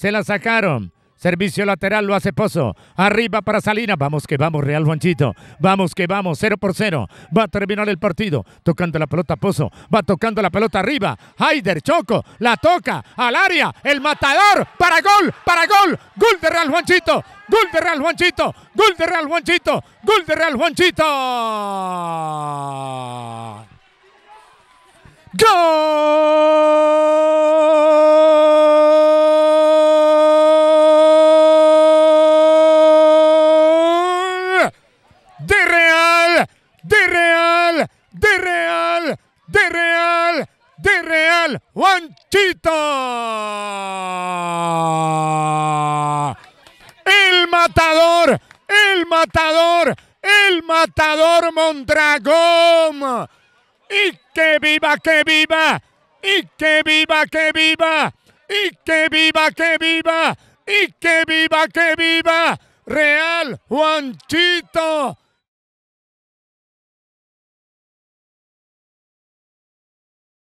Se la sacaron. Servicio lateral lo hace Pozo. Arriba para Salinas. Vamos que vamos, Real Juanchito. Vamos que vamos, Cero por 0. Va a terminar el partido. Tocando la pelota Pozo. Va tocando la pelota arriba. Haider Choco. La toca al área. El matador. Para gol. Para gol. Gol de Real Juanchito. Gol de Real Juanchito. Gol de Real Juanchito. Gol de Real Juanchito. Gol. de Real, de Real, Juanchito. El matador, el matador, el matador Mondragón. Y que viva, que viva, y que viva, que viva, y que viva, que viva, y que viva, que viva. Real Juanchito.